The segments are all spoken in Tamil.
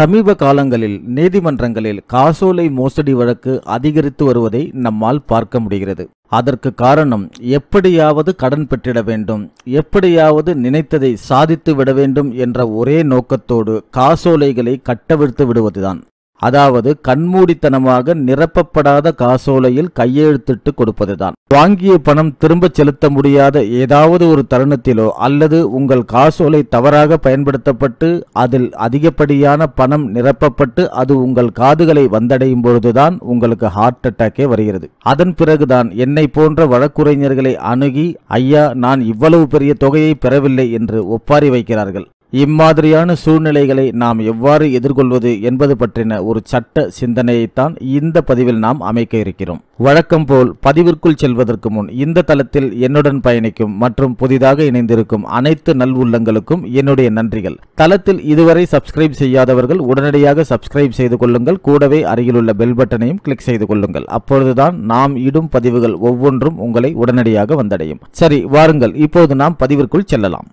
சமீப காலங்களில் நீதிமன்றங்களில் காசோலை மோசடி வழக்கு அதிகரித்து வருவதை நம்மால் பார்க்க முடிகிறது அதற்கு காரணம் எப்படியாவது கடன் பெற்றிட வேண்டும் எப்படியாவது நினைத்ததை சாதித்து விட வேண்டும் என்ற ஒரே நோக்கத்தோடு காசோலைகளை கட்டவிழ்த்து விடுவதுதான் அதாவது கண்மூடித்தனமாக நிரப்பப்படாத காசோலையில் கையெழுத்திட்டு கொடுப்பதுதான் வாங்கிய பணம் திரும்ப செலுத்த முடியாத ஏதாவது ஒரு தருணத்திலோ அல்லது உங்கள் காசோலை தவறாக பயன்படுத்தப்பட்டு அதில் அதிகப்படியான பணம் நிரப்பப்பட்டு அது உங்கள் காதுகளை வந்தடையும் பொழுதுதான் உங்களுக்கு ஹார்ட் அட்டாக்கே வருகிறது அதன் பிறகுதான் என்னை போன்ற வழக்குரைஞர்களை அணுகி ஐயா நான் இவ்வளவு பெரிய தொகையை பெறவில்லை என்று ஒப்பாரி வைக்கிறார்கள் இம்மாதிரியான சூழ்நிலைகளை நாம் எவ்வாறு எதிர்கொள்வது என்பது பற்றின ஒரு சட்ட சிந்தனையைத்தான் இந்த பதிவில் நாம் அமைக்க இருக்கிறோம் வழக்கம் போல் பதிவிற்குள் செல்வதற்கு முன் இந்த தளத்தில் என்னுடன் பயணிக்கும் மற்றும் புதிதாக இணைந்திருக்கும் அனைத்து நல்வுள்ளங்களுக்கும் என்னுடைய நன்றிகள் தளத்தில் இதுவரை சப்ஸ்கிரைப் செய்யாதவர்கள் உடனடியாக சப்ஸ்கிரைப் செய்து கொள்ளுங்கள் கூடவே அருகிலுள்ள பெல் பட்டனையும் கிளிக் செய்து கொள்ளுங்கள் அப்பொழுதுதான் நாம் இடும் பதிவுகள் ஒவ்வொன்றும் உங்களை உடனடியாக வந்தடையும் சரி வாருங்கள் இப்போது நாம் பதிவிற்குள் செல்லலாம்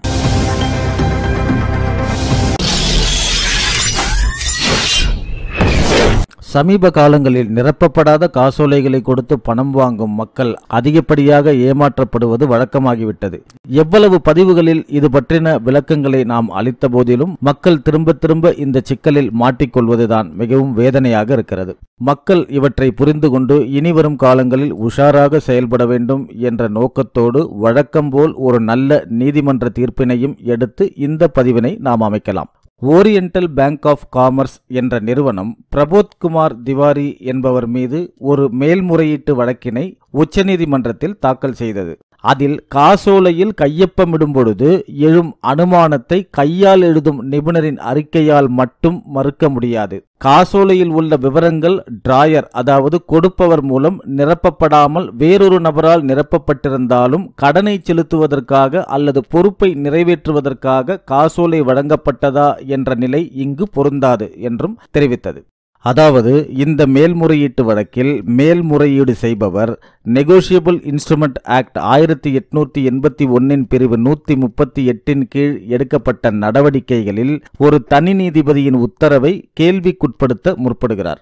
சமீப காலங்களில் நிரப்பப்படாத காசோலைகளை கொடுத்து பணம் வாங்கும் மக்கள் அதிகப்படியாக ஏமாற்றப்படுவது வழக்கமாகிவிட்டது எவ்வளவு பதிவுகளில் இது பற்றின விளக்கங்களை நாம் அளித்த போதிலும் மக்கள் திரும்ப திரும்ப இந்த சிக்கலில் மாட்டிக்கொள்வதுதான் மிகவும் வேதனையாக இருக்கிறது மக்கள் இவற்றை புரிந்து கொண்டு இனிவரும் காலங்களில் உஷாராக செயல்பட வேண்டும் என்ற நோக்கத்தோடு வழக்கம் போல் ஒரு நல்ல நீதிமன்ற தீர்ப்பினையும் எடுத்து இந்த பதிவினை நாம் அமைக்கலாம் ஓரியண்டல் பேங்க் ஆஃப் காமர்ஸ் என்ற நிறுவனம் பிரபோத்குமார் திவாரி என்பவர் மீது ஒரு மேல்முறையீட்டு வழக்கினை உச்சநீதிமன்றத்தில் தாக்கல் செய்தது அதில் காசோலையில் கையொப்பமிடும் பொழுது எழும் அனுமானத்தை கையால் எழுதும் நிபுணரின் அறிக்கையால் மட்டும் மறுக்க முடியாது காசோலையில் உள்ள விவரங்கள் டிராயர் அதாவது கொடுப்பவர் மூலம் நிரப்பப்படாமல் வேறொரு நபரால் நிரப்பப்பட்டிருந்தாலும் கடனை செலுத்துவதற்காக அல்லது பொறுப்பை நிறைவேற்றுவதற்காக காசோலை வழங்கப்பட்டதா என்ற நிலை இங்கு பொருந்தாது என்றும் தெரிவித்தது அதாவது இந்த மேல்முறையீட்டு வழக்கில் மேல்முறையீடு செய்பவர் நெகோஷியபிள் இன்ஸ்ட்ருமெண்ட் ஆக்ட் ஆயிரத்தி எட்நூற்றி எண்பத்தி ஒன்னின் பிரிவு நூற்றி முப்பத்தி எட்டின் கீழ் எடுக்கப்பட்ட நடவடிக்கைகளில் ஒரு தனி நீதிபதியின் உத்தரவை கேள்விக்குட்படுத்த முற்படுகிறார்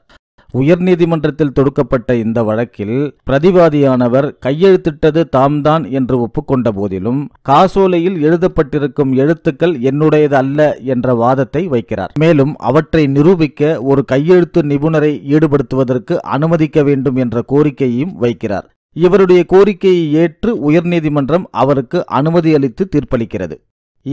உயர்நீதிமன்றத்தில் தொடுக்கப்பட்ட இந்த வழக்கில் பிரதிவாதியானவர் கையெழுத்திட்டது தாம்தான் என்று ஒப்புக்கொண்ட போதிலும் காசோலையில் எழுதப்பட்டிருக்கும் எழுத்துக்கள் என்னுடையது அல்ல என்ற வாதத்தை வைக்கிறார் மேலும் அவற்றை நிரூபிக்க ஒரு கையெழுத்து நிபுணரை ஈடுபடுத்துவதற்கு அனுமதிக்க வேண்டும் என்ற கோரிக்கையையும் வைக்கிறார் இவருடைய கோரிக்கையை ஏற்று உயர்நீதிமன்றம் அவருக்கு அனுமதி அளித்து தீர்ப்பளிக்கிறது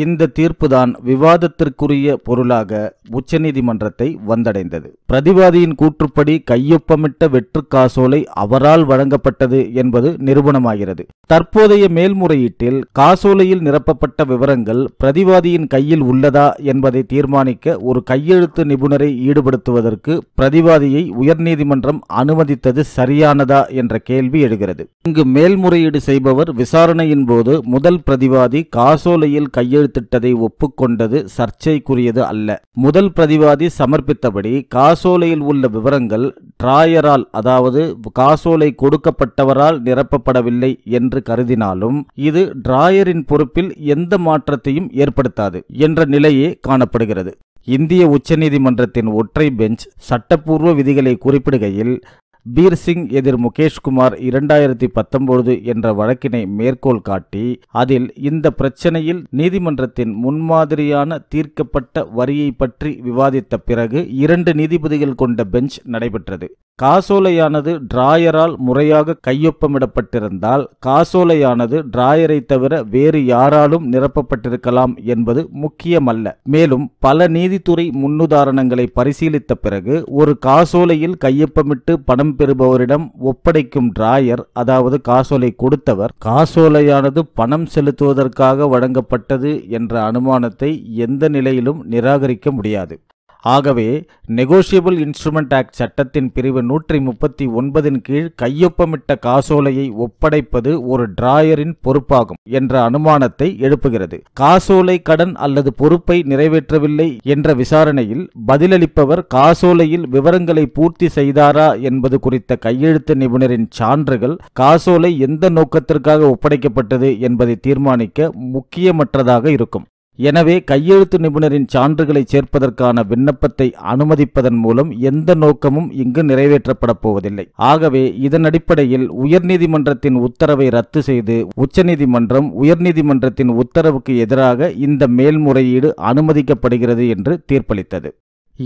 இந்த தீர்ப்புதான் விவாதத்திற்குரிய பொருளாக உச்சநீதிமன்றத்தை வந்தடைந்தது பிரதிவாதியின் கூற்றுப்படி கையொப்பமிட்ட வெற்று காசோலை அவரால் வழங்கப்பட்டது என்பது நிரூபணமாகிறது தற்போதைய மேல்முறையீட்டில் காசோலையில் நிரப்பப்பட்ட விவரங்கள் பிரதிவாதியின் கையில் உள்ளதா என்பதை தீர்மானிக்க ஒரு கையெழுத்து நிபுணரை ஈடுபடுத்துவதற்கு பிரதிவாதியை உயர்நீதிமன்றம் அனுமதித்தது சரியானதா என்ற கேள்வி எழுகிறது இங்கு மேல்முறையீடு செய்பவர் விசாரணையின் போது முதல் பிரதிவாதி காசோலையில் கையெழுத்து கையெழுத்திட்டதை ஒப்புக்கொண்டது சர்ச்சைக்குரியது அல்ல முதல் பிரதிவாதி சமர்ப்பித்தபடி காசோலையில் உள்ள விவரங்கள் டிராயரால் அதாவது காசோலை கொடுக்கப்பட்டவரால் நிரப்பப்படவில்லை என்று கருதினாலும் இது டிராயரின் பொறுப்பில் எந்த மாற்றத்தையும் ஏற்படுத்தாது என்ற நிலையே காணப்படுகிறது இந்திய உச்சநீதிமன்றத்தின் ஒற்றை பெஞ்ச் சட்டப்பூர்வ விதிகளை குறிப்பிடுகையில் பீர் சிங் எதிர் முகேஷ்குமார் இரண்டாயிரத்தி பத்தொன்பது என்ற வழக்கினை மேற்கோள் காட்டி அதில் இந்த பிரச்சனையில் நீதிமன்றத்தின் முன்மாதிரியான தீர்க்கப்பட்ட வரியை பற்றி விவாதித்த பிறகு இரண்டு நீதிபதிகள் கொண்ட பெஞ்ச் நடைபெற்றது காசோலையானது டிராயரால் முறையாக கையொப்பமிடப்பட்டிருந்தால் காசோலையானது டிராயரை தவிர வேறு யாராலும் நிரப்பப்பட்டிருக்கலாம் என்பது முக்கியமல்ல மேலும் பல நீதித்துறை முன்னுதாரணங்களை பரிசீலித்த பிறகு ஒரு காசோலையில் கையொப்பமிட்டு பணம் பெறுபவரிடம் ஒப்படைக்கும் டிராயர் அதாவது காசோலை கொடுத்தவர் காசோலையானது பணம் செலுத்துவதற்காக வழங்கப்பட்டது என்ற அனுமானத்தை எந்த நிலையிலும் நிராகரிக்க முடியாது ஆகவே நெகோஷியபிள் இன்ஸ்ட்ருமெண்ட் ஆக்ட் சட்டத்தின் பிரிவு நூற்றி முப்பத்தி ஒன்பதின் கீழ் கையொப்பமிட்ட காசோலையை ஒப்படைப்பது ஒரு டிராயரின் பொறுப்பாகும் என்ற அனுமானத்தை எழுப்புகிறது காசோலை கடன் அல்லது பொறுப்பை நிறைவேற்றவில்லை என்ற விசாரணையில் பதிலளிப்பவர் காசோலையில் விவரங்களை பூர்த்தி செய்தாரா என்பது குறித்த கையெழுத்து நிபுணரின் சான்றுகள் காசோலை எந்த நோக்கத்திற்காக ஒப்படைக்கப்பட்டது என்பதை தீர்மானிக்க முக்கியமற்றதாக இருக்கும் எனவே கையெழுத்து நிபுணரின் சான்றுகளை சேர்ப்பதற்கான விண்ணப்பத்தை அனுமதிப்பதன் மூலம் எந்த நோக்கமும் இங்கு நிறைவேற்றப்படப் போவதில்லை ஆகவே இதன் அடிப்படையில் உயர்நீதிமன்றத்தின் உத்தரவை ரத்து செய்து உச்சநீதிமன்றம் உயர்நீதிமன்றத்தின் உத்தரவுக்கு எதிராக இந்த மேல்முறையீடு அனுமதிக்கப்படுகிறது என்று தீர்ப்பளித்தது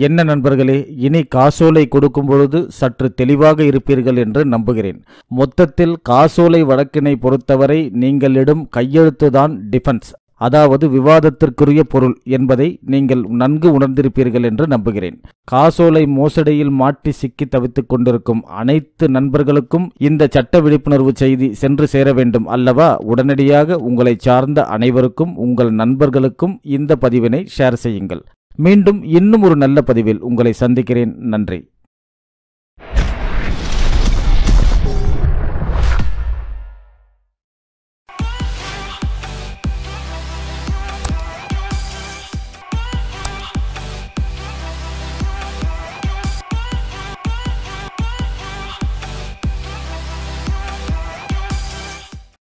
என்ன நண்பர்களே இனி காசோலை கொடுக்கும் பொழுது சற்று தெளிவாக இருப்பீர்கள் என்று நம்புகிறேன் மொத்தத்தில் காசோலை வழக்கினை பொறுத்தவரை நீங்களிடும் கையெழுத்துதான் டிஃபென்ஸ் அதாவது விவாதத்திற்குரிய பொருள் என்பதை நீங்கள் நன்கு உணர்ந்திருப்பீர்கள் என்று நம்புகிறேன் காசோலை மோசடியில் மாட்டி சிக்கி தவித்துக் கொண்டிருக்கும் அனைத்து நண்பர்களுக்கும் இந்த சட்ட விழிப்புணர்வு செய்தி சென்று சேர வேண்டும் அல்லவா உடனடியாக உங்களை சார்ந்த அனைவருக்கும் உங்கள் நண்பர்களுக்கும் இந்த பதிவினை ஷேர் செய்யுங்கள் மீண்டும் இன்னும் ஒரு நல்ல பதிவில் உங்களை சந்திக்கிறேன் நன்றி